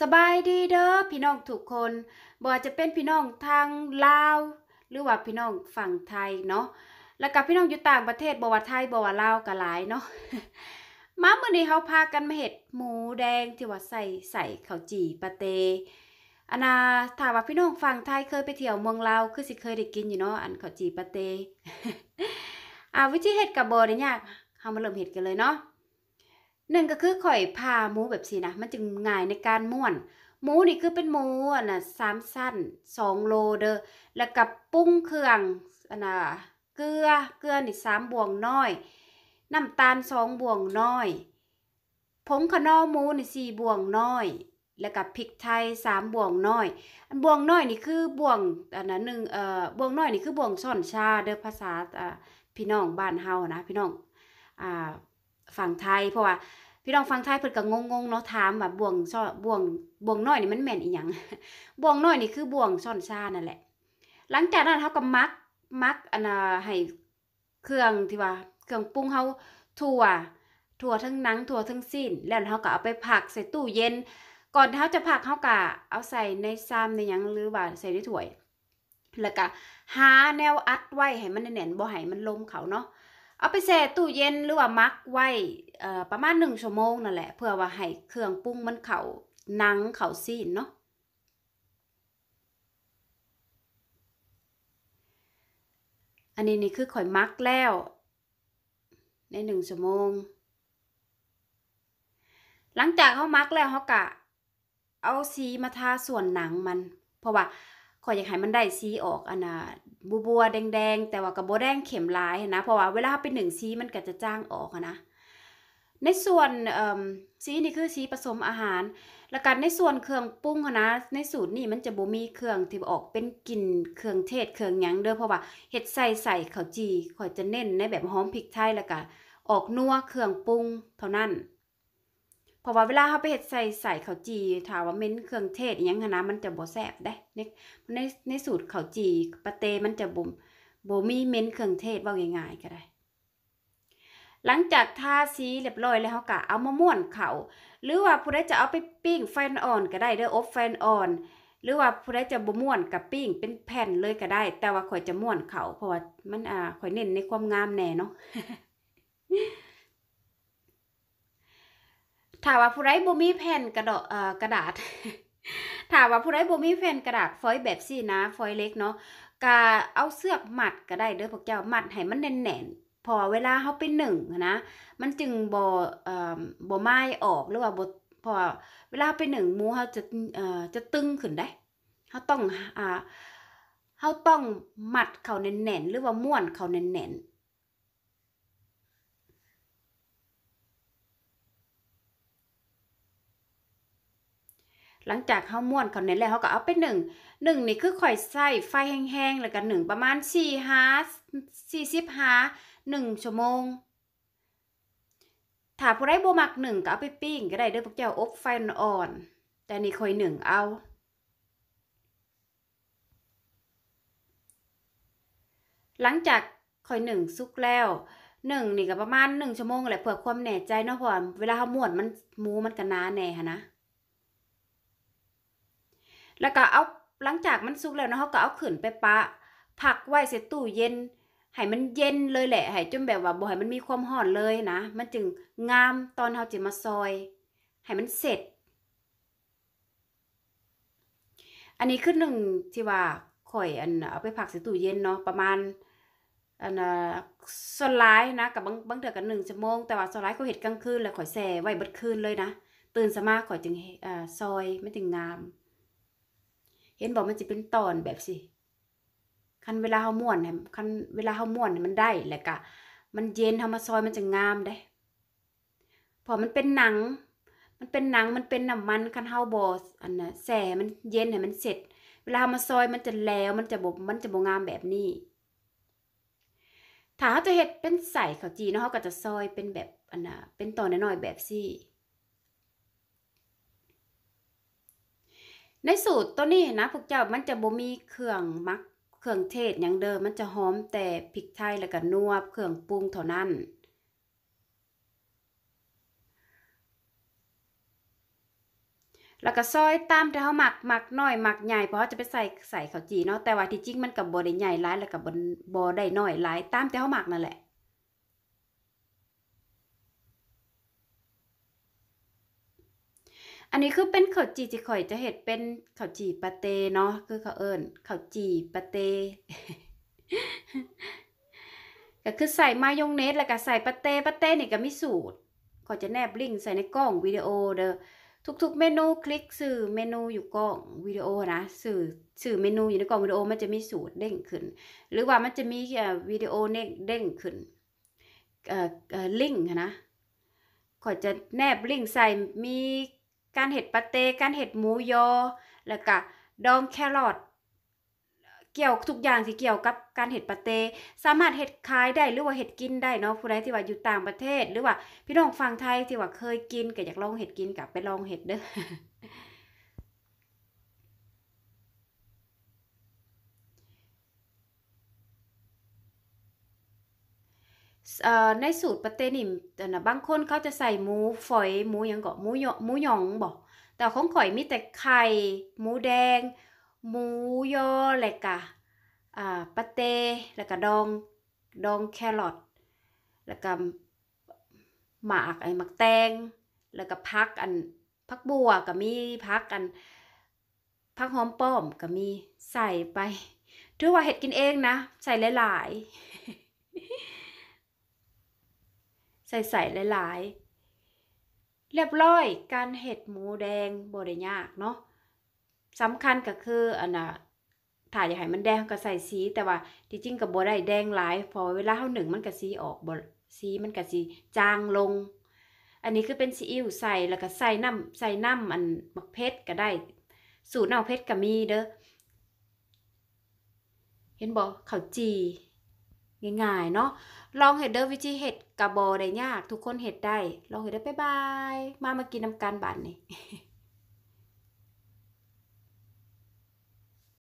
สบายดีเด้อพี่น้องทุกคนบ่จะเป็นพี่น้องทางลาว หรือว่าพี่น้องฝั่งไทยเนาะแล้วกับพี่น้องอยู่ต่างประเทศบ่ว่าไทยบ่ว่าลาวก็หลายเนาะมาเมื่อนี้เขาพากันมาเห็ดหมูแดงที่ว่าใส่ใส่ข้าวจี่ปาเตอันนาถามว่าพี่น้องฝั่งไทยเคยไปเที่ยวเมืองลาวคือสิเคยได้กินอยู่เนาะอันข้าวจี่ปาเตอ่าวิธีเห็ดกับบ่ได้ยากเขามาเริ่มเห็ดกันเลยเนาะหนึ่งก็คือข่อยพาหมูแบบสีนะมันจึงง่ายในการม้วนหมูนี่คือเป็นหมูอ่ะนะสามสั้นสองโลเดรอแล้วกับปุ้งเครื่องอ่ะนะเกลือเกลือนี่สามบวงน้อยน้ำตาลสองบวงน้อยผงขนอหมูนี่สี่บวงน้อยแล้วกับพริกไทยสามบวงน้อยอันบวงน้อยนี่คือบวงอันนะหนึ่งเอ่อบวงน้อยนี่คือบวงช่อนชาเดอภาษาอ่าพี่น้องบ้านเฮานะพี่น้องอ่าฝั่งไทยเพราะว่าพี่น้องฟังไทยเพิ่นก็งงๆเนาะถามแบบบ่วงซ่อบ่วงบ่วงน้อยนี่มันแม่นอีหยังบ่วงน้อยนี่คือบ่วงซ่อนซ่านั่นแหละ หลังจากนั้นเฮาก็มักมักอัน่ให้เครื่องที่ว่าเครื่องปรุงเฮาถั่ว ถั่วทั้งหนังถั่วทั้งสิ้น แล้วเฮาก็เอาไปผักใส่ตู้เย็น ก่อนเฮาจะผักเฮาก็เอาใส่ในซามในหยังหรือว่าใส่ในถ้วย แล้วก็หาแนวอัดไว้ให้มันแน่นๆบ่ให้มันลมเขาเนาะเอาไปแช่ตู้เย็นหรือว่ามักไว้ประมาณหนึ่งชั่วโมงนั่นแหละ เพื่อว่าให้เครื่องปรุงมันเขา่าหนังเข่าซีนเนาะอันนี้นี่คือข่อยมักแล้ว ในหนึ่งชั่วโมง หลังจากเขามักแล้วเขากะเอาสีมาทาส่วนหนังมัน เพราะว่าขอยอยากให้มันได้ซีออกอันน่ะบัวบัวแดงๆ แต่ว่ากับบัวแดงเข็มลายนะเพราะว่าเวลาเป็นหนึ่งซีมันก็จะจ้างออกนะในส่วนซีนี่คือซีผสมอาหาร แล้วกันในส่วนเครื่องปรุงนะในสูตรนี่มันจะบ่มีเครื่องที่ออกเป็นกลิ่นเครื่องเทศเครื่องหยังเด้อเพราะว่าเห็ดใส่ใส่ข้าวจีข่อยจะเน้นในแบบหอมพริกไทยแล้วก็ออกนัวเครื่องปรุงเท่านั้นพราะว่าเวลาเขาไปเห็ดใส่ใส่ข้าวจีถามว่าเม้นเครื่องเทศอย่างน้ะมันจะบ่แซ่บได้ในในสูตรข้าวจีปาเตมันจะบ่มบ่มีเม้นเครื่องเทศว่าง่ายๆก็ได้ หลังจากทาสีเรียบร้อยแล้วเขากะเอามาม่วนเขาหรือว่าผู้ใดจะเอาไปปิ้งไฟนอ่อนก็ได้เด้ออบไฟนอ่อน หรือว่าผู้ใดจะบ่ม่วนกับปิ้ง เป็นแผ่นเลยก็ได้ แต่ว่าข่อยจะม่วนเขาเพราะว่ามันอ่าข่อยเน้นในความงามแน่เนาะถามว่าผู้ไรบูมีแผ่นกระดกระดาษถามว่าผู้ไรบูมีแผ่นกระดาษฟอยแบบสี่นะ ฟอยเล็กเนาะกาเอาเสื้อหมัดก็ได้เด้อพวกเจ้ามัดให้มันแน่นๆพอเวลาเขาเป็นหนึ่งนะมันจึงบ่ออบ่ไม้ออกหรือว่าบ่พอเวลาเป็นหนึ่งมูเขาจะจะตึงขึ้นได้เขาต้องอเขาต้องมัดเขาแน่นๆหรือว่าม้วนเขาแน่นๆหลังจากเขาม้วน เขาเน้นแล้วเขาก็เอาไปหนึ่งหนึ่งนี่คือข่อยใส่ไฟแห้งๆ แล้วก็หนึ่งประมาณสี่หาสี่สิบหาหนึ่งชั่วโมงถ้าผู้รโบมักหนึ่งก็เอาไปปิ้ง ก็ได้เด้อพวกเจ้าอบไฟอ่อน แต่นี่ข่อยหนึ่งเอา หลังจากคอยหนึ่งซุกแล้วหนึ่งนี่ก็ประมาณหนึ่งชั่วโมงแหละเผื่อความแน่ใจเนาะพอเวลาเขาม้วนมันมูมันก็นนาแน่ฮะนะแล้วก็เอาหลังจากมันสุกแล้วนะเขาก็เอาขื่นไปปะผักไว้ใส่ตู้เย็นให้มันเย็นเลยแหละ ให้จนแบบว่าบ่ให้มันมีความห่อนเลยนะ มันจึงงามตอนเขาจะมาซอยให้มันเสร็จ อันนี้คือหนึ่งที่ว่าข่อยอันเอาไปผักใส่ตู้เย็นเนาะประมาณอัน่ะสลายนะกับบางบางเถือกันหนึ่งชั่วโมง แต่ว่าสลายเขาเห็ดกลางคืนแล้วข่อยแส่ไว้บัดคืนเลยนะตื่นสมาข่อยจึงอ่าซอยไม่ถึงงามเห็นบอกมันจะเป็นตอนแบบสิคันเวลาเขาม้วนี่ยคันเวลาเขาม้วนี่ยมันได้แหละกะ มันเย็นเขามาซอยมันจะงามได้ พอมันเป็นหนัง มันเป็นหนัง มันเป็นน้ามันคันเฮาบอสอันน่ะแส่มันเย็นเนี่ยมันเสร็จ เวลามาซอยมันจะแล้ว มันจะบ่มันจะบ่งามแบบนี้ ถ้าเขาจะเห็ดเป็นใส่ขาจีเนาะเขาก็จะซอยเป็นแบบอันน่ะ เป็นตอนน้อยๆแบบซี่ในสูตรตัวนี้นะพวกเจ้ามันจะบ่มีเครื่องมักเครื่องเทศอย่างเดิมมันจะหอมแต่พริกไทยแล้วก็นัวเครื่องปรุงเท่านั้น แล้วก็ซอยตามที่เขาหมักหมักน้อยหมักใหญ่เพราะจะไปใส่ใส่ข้าวจี เนาะแต่ว่าที่จริงมันกับบอได้ใหญ่ร้ายแล้วกับบบได้น้อยร้าย ตามที่เขาหมักนั่นแหละอันนี้คือเป็นข้าวจี่ที่ข่อยจะเห็ดเป็นข้าวจี่ปาเตเนาะคือข้าวเอิญข้าวจี่ปาเตก็คือใส่มายองเนสแล้วก็ใส่ปาเต้ปาเต้นี่ก็มีสูตรก็จะแนบลิงก์ใส่ในกล้องวิดีโอเด้อทุกๆเมนูคลิกสื่อเมนูอยู่กล้องวิดีโอนะสื่อสื่อเมนูอยู่ในกล้องวิดีโอมันจะมีสูตรเด้งขึ้น หรือว่ามันจะมีวิดีโอเเด้งขึ้น เออลิงก์นะก็จะแนบลิงก์ใส่มีการเห็ดปาเต้ การเห็ดหมูยอ แล้วก็ดองแครอท เกี่ยวทุกอย่างที่เกี่ยวกับการเห็ดปาเต้ สามารถเห็ดขายได้หรือว่าเห็ดกินได้เนาะผู้ใดที่ว่าอยู่ต่างประเทศ หรือว่า พี่น้องฝั่งไทยที่ว่าเคยกินก็อยากลองเห็ดกินกับไปลองเห็ดเด้อในสูตรปาเตนิ่มนะบางคนเขาจะใส่หมูฝอยหมูยังก็หมูยอหมูหยองบอกแต่ของข่อยมีแต่ไข่หมูแดงหมูยอและกะอ่าปาเต้แล้วก็ดองดองแครอทแล้วก็หมากไอ้หมักแตงแล้วก็พักอันพักบัวก็มีพักอันพักหอมป้อมก็มีใส่ไป ถือว่าเห็ดกินเองนะ ใส่หลายๆใส่่หลายๆเรียบร้อยการเห็ดหมูแดงบได้ยากเนาะสำคัญก็คืออันน่ะถ่ายอยากให้มันแดงก็ใส่สี แต่ว่า ที่จริงกับบ่ได้แดงหลาย พอเวลาเ่าหนึ่งมันก็สีออกบ่สีมันก็สีจางลง อันนี้คือเป็นซีอิ๊วใส่แล้วก็ใส่น้ำใส่น้ำอันมะกเพชรก็ได้สูตรน้ำเพชรก็มีเด้อเห็นบอกเขาจีง่ายๆเนาะ ลองเห็ดเด้อวิธีเห็ดกระบอได้ยาก ทุกคนเห็ด ได้ ลองเห็ดได้ไบาย บาย มา มา กินน้ำกันบานนี่